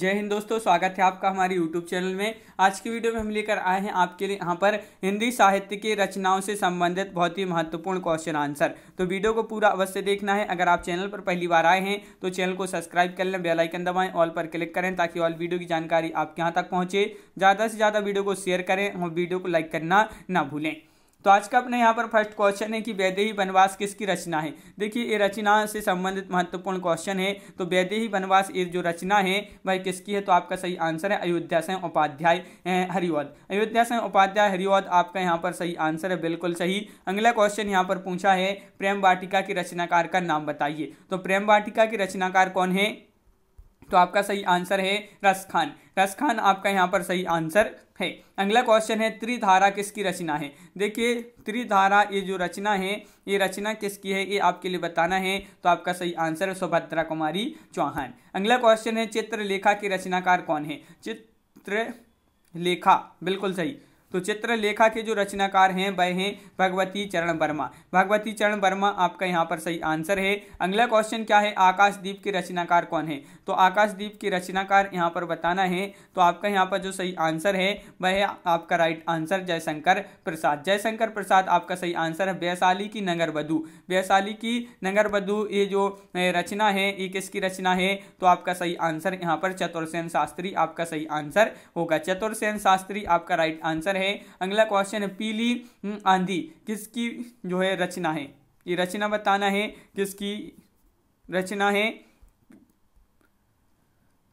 जय हिंद दोस्तों स्वागत है आपका हमारे यूट्यूब चैनल में आज की वीडियो में हम लेकर आए हैं आपके लिए यहाँ पर हिंदी साहित्य की रचनाओं से संबंधित बहुत ही महत्वपूर्ण क्वेश्चन आंसर तो वीडियो को पूरा अवश्य देखना है अगर आप चैनल पर पहली बार आए हैं तो चैनल को सब्सक्राइब कर लें बेलाइकन दबाएँ ऑल पर क्लिक करें ताकि ऑल वीडियो की जानकारी आपके यहाँ तक पहुँचे ज़्यादा से ज़्यादा वीडियो को शेयर करें और वीडियो को लाइक करना ना भूलें तो आज का अपने यहाँ पर फर्स्ट क्वेश्चन है कि वैदेही वनवास किसकी रचना है देखिए ये रचना से संबंधित महत्वपूर्ण क्वेश्चन है तो वैदेही वनवास ये जो रचना है वह किसकी है तो आपका सही आंसर है अयोध्या सिंह उपाध्याय हरिवध अयोध्या सिंह उपाध्याय हरिवध आपका यहाँ पर सही आंसर है बिल्कुल सही अगला क्वेश्चन यहाँ पर पूछा है प्रेम वाटिका के रचनाकार का नाम बताइए तो प्रेम वाटिका के रचनाकार कौन है तो आपका सही आंसर है रस खान रस खान आपका यहाँ पर सही आंसर है अगला क्वेश्चन है त्रिधारा किसकी रचना है देखिए त्रिधारा ये जो रचना है ये रचना किसकी है ये आपके लिए बताना है तो आपका सही आंसर है सुभद्रा कुमारी चौहान अगला क्वेश्चन है चित्रलेखा की रचनाकार कौन है चित्रलेखा बिल्कुल सही तो चित्रलेखा के जो रचनाकार हैं वह हैं भगवती चरण वर्मा भगवती चरण वर्मा आपका यहाँ पर सही आंसर है अगला क्वेश्चन क्या है आकाशदीप के रचनाकार कौन है तो आकाशदीप के रचनाकार यहाँ पर बताना है तो आपका यहाँ पर जो सही आंसर है वह है आपका राइट आंसर जयशंकर प्रसाद जयशंकर प्रसाद आपका सही आंसर है वैशाली की नगर वधु वैशाली की नगर वधु ये जो रचना है ये किसकी रचना है तो आपका सही आंसर यहाँ पर चतुर्सेन शास्त्री आपका सही आंसर होगा चतुर्सेन शास्त्री आपका राइट आंसर है है अगला क्वेश्चन है पीली हम्म, आंधी किसकी जो है रचना है ये रचना बताना है किसकी रचना है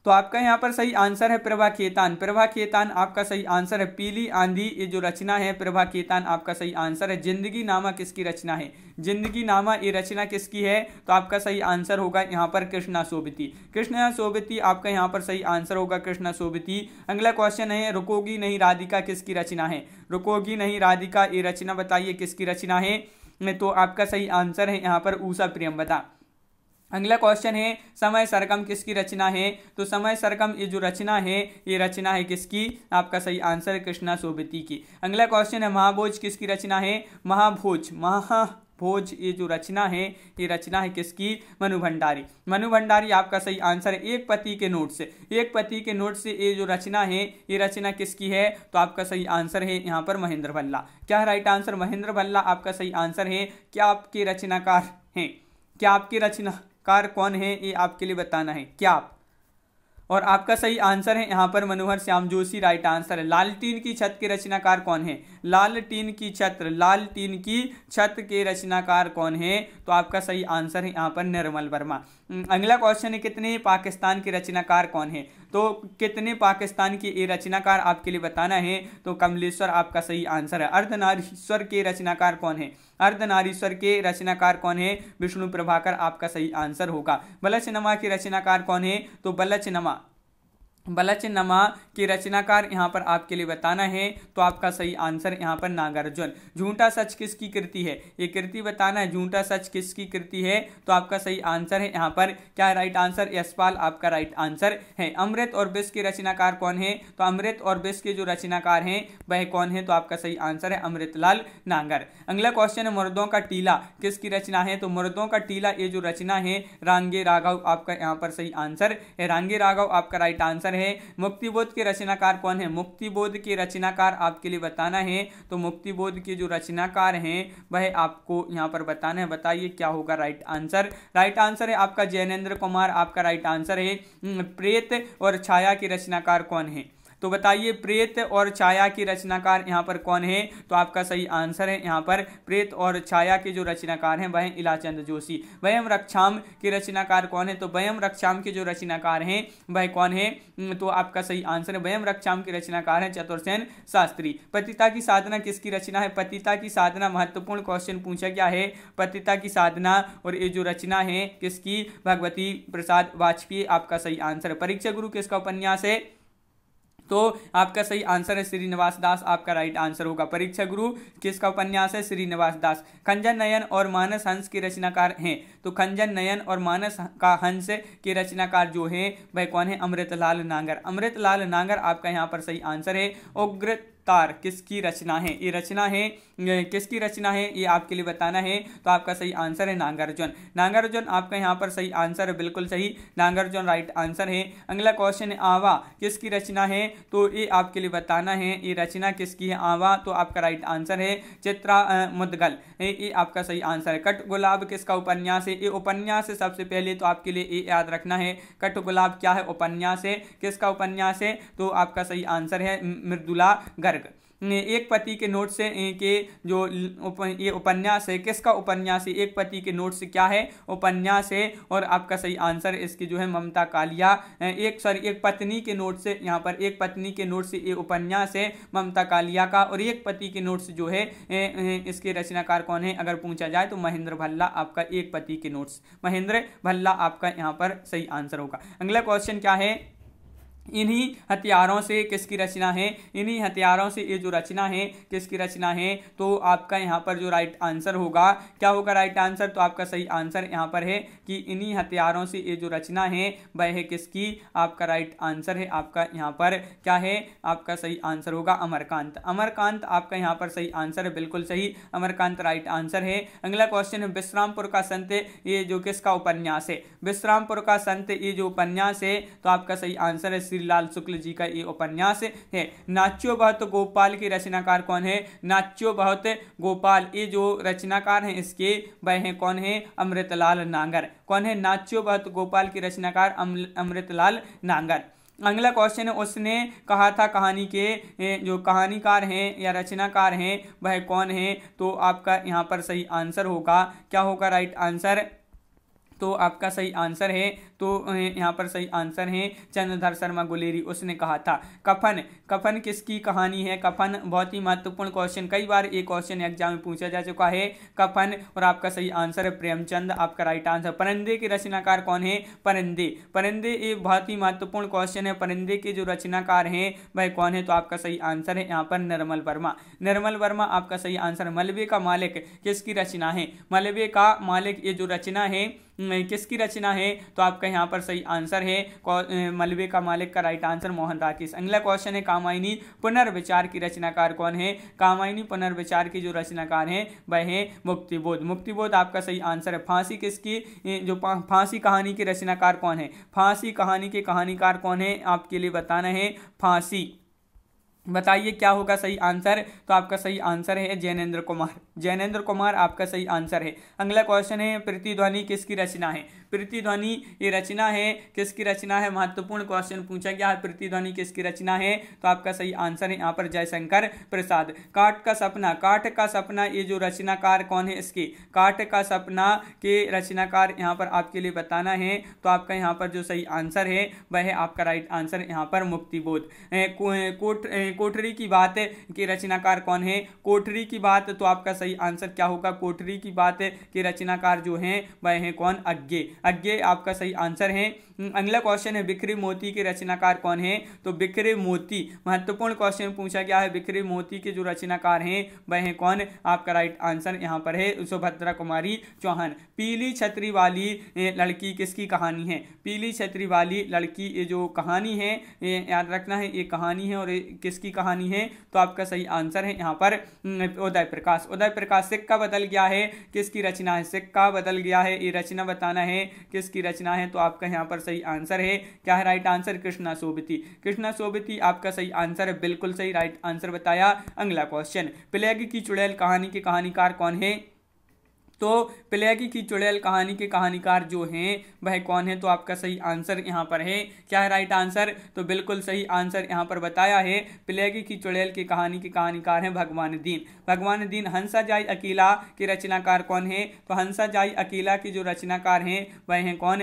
तो आपका यहाँ पर सही आंसर है प्रभा खेतान प्रभा खेतान आपका सही आंसर है पीली आंधी ये जो रचना है प्रभा खेतान आपका सही आंसर है जिंदगी नामा किसकी रचना है जिंदगी नामा ये रचना किसकी है तो आपका सही आंसर होगा यहाँ पर कृष्णा सोबती कृष्णा सोबती आपका यहाँ पर सही आंसर होगा कृष्णा सोबती अगला क्वेश्चन है रुकोगी नहीं राधिका किसकी रचना है रुकोगी नहीं राधिका ये रचना बताइए किसकी रचना है तो आपका सही आंसर है यहाँ पर ऊषा प्रियम बता अगला क्वेश्चन है समय सरगम किसकी रचना है तो समय सरगम ये जो रचना है ये रचना है किसकी आपका सही आंसर कृष्णा सोबती की अगला क्वेश्चन है महाभोज किसकी रचना है महाभोज महा भोज ये जो रचना है ये रचना है किसकी मनु भंडारी मनु भंडारी आपका सही आंसर है एक पति के नोट से एक पति के नोट से ये जो रचना है ये रचना किसकी है तो आपका सही आंसर है यहाँ पर महेंद्र भल्ला क्या राइट आंसर महेंद्र भल्ला आपका सही आंसर है क्या आपके रचनाकार हैं क्या आपकी रचना कार कौन है ये आपके लिए बताना है क्या आप और आपका सही आंसर है यहाँ पर मनोहर श्याम जोशी राइट आंसर है लाल टीन की छत के रचनाकार कौन है लाल टीन की छत लाल टीन की छत के रचनाकार कौन है तो आपका सही आंसर है यहाँ पर निर्मल वर्मा अगला क्वेश्चन है कितने पाकिस्तान के रचनाकार कौन है तो कितने पाकिस्तान के ये रचनाकार आपके लिए बताना है तो कमलेश्वर आपका सही आंसर है अर्धनारीश्वर के रचनाकार कौन है अर्धनारीश्वर के रचनाकार कौन है विष्णु प्रभाकर आपका सही आंसर होगा बलचनमा के रचनाकार कौन है तो बलचनमा बलच नमा के रचनाकार यहाँ पर आपके लिए बताना है तो आपका सही आंसर यहाँ पर नागार्जुन झूठा सच किसकी कृति है ये कृति बताना है झूठा सच किसकी कृति है तो आपका सही आंसर है यहाँ पर क्या राइट आंसर यशपाल आपका राइट आंसर है अमृत और विश्व के रचनाकार कौन है तो अमृत और विश्व के जो रचनाकार हैं वह कौन है तो आपका सही आंसर है अमृतलाल नागर अगला क्वेश्चन है मुर्दों का टीला किसकी रचना है तो मुर्दों का टीला ये जो रचना है रांगे राघव आपका यहाँ पर सही आंसर है रांगे राघव आपका राइट आंसर रचनाकार है मुक्तिबोध के रचनाकार कौन है मुक्तिबोध के रचनाकार आपके लिए बताना है तो मुक्तिबोध के जो रचनाकार हैं वह आपको यहाँ पर बताना है बताइए क्या होगा राइट आंसर राइट आंसर है आपका जैनेन्द्र कुमार आपका राइट आंसर है हम्म, प्रेत और छाया के रचनाकार कौन है तो बताइए प्रेत और छाया के रचनाकार यहाँ पर कौन है तो आपका सही आंसर है यहाँ पर प्रेत और छाया के जो रचनाकार हैं वह इलाचंद जोशी वयम रक्षाम के रचनाकार कौन है तो वयम रक्षाम के जो रचनाकार हैं वह कौन है तो आपका सही आंसर है वयम रक्षाम के रचनाकार हैं चतुर्सेन शास्त्री पतिता की साधना किसकी रचना है पतिता की साधना महत्वपूर्ण क्वेश्चन पूछा गया है पतिता की साधना और ये जो रचना है किसकी भगवती प्रसाद वाजपेयी आपका सही आंसर है परीक्षा गुरु किसका उपन्यास है तो आपका सही आंसर है श्रीनिवास दास आपका राइट आंसर होगा परीक्षा गुरु किसका उपन्यास है श्रीनिवास दास खंजन नयन और मानस हंस के रचनाकार हैं तो खंजन नयन और मानस का हंस के रचनाकार जो है वह कौन है अमृतलाल नांगर अमृतलाल नांगर आपका यहाँ पर सही आंसर है उग्र तार किसकी रचना है ये रचना है किसकी रचना है ये आपके लिए बताना है तो आपका सही आंसर है नागार्जुन नागार्जुन आपका यहाँ पर सही आंसर है बिल्कुल सही नागार्जुन राइट आंसर है अगला क्वेश्चन है आवा किसकी रचना है तो ये आपके लिए बताना है ये रचना किसकी है आवा तो आपका राइट आंसर है चित्रा मुदगल ये आपका सही आंसर है कट गुलाब किसका उपन्यास है ये उपन्यास है सबसे पहले तो आपके लिए ये याद रखना है कट गुलाब क्या है उपन्यास है किसका उपन्यास है तो आपका सही आंसर है मृदुला सर्ग एक पति के नोट से के जो उप, ये उपन्यास है किसका उपन्यास है एक पति के नोट से क्या है उपन्यास है और आपका सही आंसर इसकी जो है ममता कालिया एक सॉरी एक पत्नी के नोट से यहाँ पर एक पत्नी के नोट से ये उपन्यास है ममता कालिया का और एक पति के नोट से जो है इसके रचनाकार कौन है अगर पूछा जाए तो महेंद्र भल्ला आपका एक पति के नोट्स महेंद्र भल्ला आपका यहाँ पर सही आंसर होगा अगला क्वेश्चन क्या है इन्हीं हथियारों से किसकी रचना है इन्हीं हथियारों से ये जो रचना है किसकी रचना है तो आपका यहाँ पर जो राइट आंसर होगा क्या होगा राइट आंसर तो आपका सही आंसर यहाँ पर है कि इन्हीं हथियारों से ये जो रचना है वह है किसकी आपका राइट आंसर है आपका यहाँ पर क्या है आपका सही आंसर होगा अमरकांत अमरकांत आपका यहाँ पर सही आंसर है बिल्कुल सही अमरकांत राइट आंसर है अगला क्वेश्चन है विश्रामपुर का संत ये जो किसका उपन्यास है विश्रामपुर का संत ये जो उपन्यास है तो आपका सही आंसर है लाल शुक्ल जी का ये उपन्यास है नाच्यो बहत गोपाल के रचनाकार कौन है नाच्यो बहत गोपाल ये जो रचनाकार हैं इसके वह हैं कौन है अमृतलाल नांगर कौन है नाच्यो बहत गोपाल के रचनाकार अमृतलाल नांगर अगला क्वेश्चन है उसने कहा था कहानी के जो कहानीकार हैं या रचनाकार हैं वह कौन है तो आपका यहाँ पर सही आंसर होगा क्या होगा राइट आंसर तो आपका सही आंसर है तो यहाँ पर सही आंसर है चंद्रधर शर्मा गुलेरी उसने कहा था कफन कफन किसकी कहानी है कफन बहुत ही महत्वपूर्ण क्वेश्चन कई बार ये क्वेश्चन एग्जाम में पूछा जा चुका है कफन और आपका सही आंसर है प्रेमचंद आपका राइट आंसर परिंदे के रचनाकार कौन है परिंदे परिंदे ये बहुत ही महत्वपूर्ण क्वेश्चन है परिंदे के जो रचनाकार हैं वह कौन है तो आपका सही आंसर है यहाँ पर निर्मल वर्मा निर्मल वर्मा आपका सही आंसर मलबे का मालिक किसकी रचना है मलबे का मालिक ये जो रचना है हम्म, किसकी रचना है तो आपका यहाँ पर सही आंसर है मलबे का मालिक का राइट आंसर मोहन राकेश अगला क्वेश्चन है कामायनी पुनर्विचार की रचनाकार कौन है कामायनी पुनर्विचार की जो रचनाकार हैं वह है मुक्तिबोध मुक्तिबोध आपका सही आंसर है फांसी किसकी जो फांसी कहानी के रचनाकार कौन है फांसी कहानी के कहानीकार कौन है आपके लिए बताना है फांसी बताइए क्या होगा सही आंसर तो आपका सही आंसर है जैनेन्द्र कुमार जैनेन्द्र कुमार आपका सही आंसर है अगला क्वेश्चन है प्रतिध्वनि किसकी रचना है प्रतिध्वनि ये रचना है किसकी रचना है महत्वपूर्ण क्वेश्चन पूछा गया है प्रतिध्वनि किसकी रचना है तो आपका सही आंसर है यहाँ पर जयशंकर प्रसाद काट का सपना काट का सपना ये जो रचनाकार कौन है इसके काट का सपना के रचनाकार यहाँ पर आपके लिए बताना है तो आपका यहाँ पर जो सही आंसर है वह है आपका राइट आंसर यहाँ पर मुक्तिबोध कोट हैं कोठरी की बात कि रचनाकार कौन है कोठरी की बात तो आपका सही आंसर क्या होगा कोठरी की बात कि रचनाकार जो हैं वह हैं कौन अज्ञे अज्ञे आपका सही आंसर है अगला क्वेश्चन है बिखरे मोती के रचनाकार कौन है तो बिखरे मोती महत्वपूर्ण क्वेश्चन पूछा गया है बिखरे मोती के जो रचनाकार हैं वह हैं कौन आपका राइट आंसर यहाँ पर है सुभद्रा कुमारी चौहान पीली छतरी वाली लड़की किसकी कहानी है पीली छतरी वाली लड़की ये जो कहानी है याद रखना है ये कहानी है और किसकी कहानी है तो आपका सही आंसर है यहाँ पर उदय प्रकाश उदय प्रकाश सिक्का बदल गया है किसकी रचना है सिक्का बदल गया है ये रचना बताना है किसकी रचना है तो आपका यहाँ पर सही आंसर है क्या है राइट आंसर कृष्णा सोबती कृष्णा सोबती आपका सही आंसर है बिल्कुल सही राइट आंसर बताया अगला क्वेश्चन प्लेग की चुड़ैल कहानी के कहानीकार कौन है तो प्लेग की चुड़ैल कहानी के कहानीकार जो हैं वह कौन है तो आपका सही आंसर यहाँ पर है क्या है राइट आंसर तो बिल्कुल सही आंसर यहाँ पर बताया है प्लेग की चुड़ैल की कहानी के कहानीकार हैं भगवान दीन भगवान दीन हंसा जाय अकेला के रचनाकार कौन है तो हंसा जाय अकेला के जो रचनाकार हैं वह हैं कौन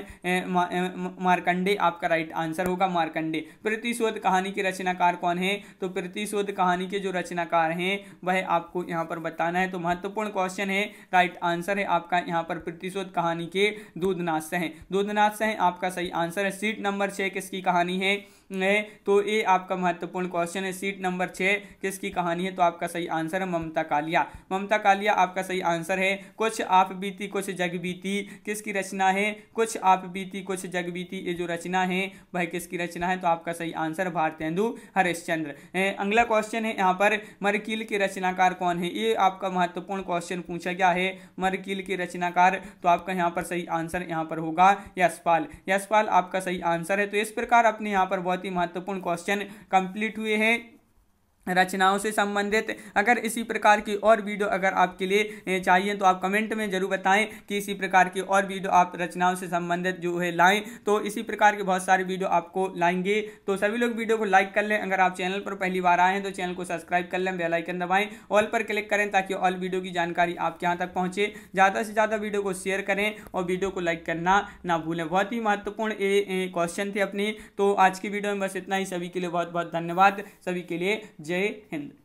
मारकंडे आपका राइट आंसर होगा मारकंडे प्रतिशोध कहानी के रचनाकार कौन है तो प्रतिशोध कहानी के जो रचनाकार हैं वह आपको यहाँ पर बताना है तो महत्वपूर्ण क्वेश्चन है राइट आंसर आंसर है आपका यहाँ पर प्रतिशोध कहानी के दूधनाथ सह दूधनाथ सह आपका सही आंसर है सीट नंबर छः किसकी कहानी है है तो ये आपका महत्वपूर्ण क्वेश्चन है सीट नंबर छः किसकी कहानी है तो आपका सही आंसर है ममता कालिया ममता कालिया आपका सही आंसर है कुछ आप बीती कुछ जग बीती किसकी रचना है कुछ आप बीती कुछ जग बीती ये जो रचना है वह किसकी रचना है तो आपका सही आंसर भारतेंदु हरिश्चंद्र अगला क्वेश्चन है यहाँ पर मरकील के रचनाकार कौन है ये आपका महत्वपूर्ण क्वेश्चन पूछा गया है मरकील के रचनाकार तो आपका यहाँ पर सही आंसर यहाँ पर होगा यशपाल यशपाल आपका सही आंसर है तो इस प्रकार अपने यहाँ पर बहुत बहुत ही महत्वपूर्ण क्वेश्चन कंप्लीट हुए हैं रचनाओं से संबंधित अगर इसी प्रकार की और वीडियो अगर आपके लिए चाहिए तो आप कमेंट में ज़रूर बताएं कि इसी प्रकार की और वीडियो आप रचनाओं से संबंधित जो है लाएं तो इसी प्रकार के बहुत सारे वीडियो आपको लाएंगे तो सभी लोग वीडियो को लाइक कर लें अगर आप चैनल पर पहली बार आए हैं तो चैनल को सब्सक्राइब कर लें बेलाइकन दबाएँ ऑल पर क्लिक करें ताकि ऑल वीडियो की जानकारी आपके यहाँ तक पहुँचे ज़्यादा से ज़्यादा वीडियो को शेयर करें और वीडियो को लाइक करना ना भूलें बहुत ही महत्वपूर्ण ये क्वेश्चन थे अपने तो आज की वीडियो में बस इतना ही सभी के लिए बहुत बहुत धन्यवाद सभी के लिए जय हिंद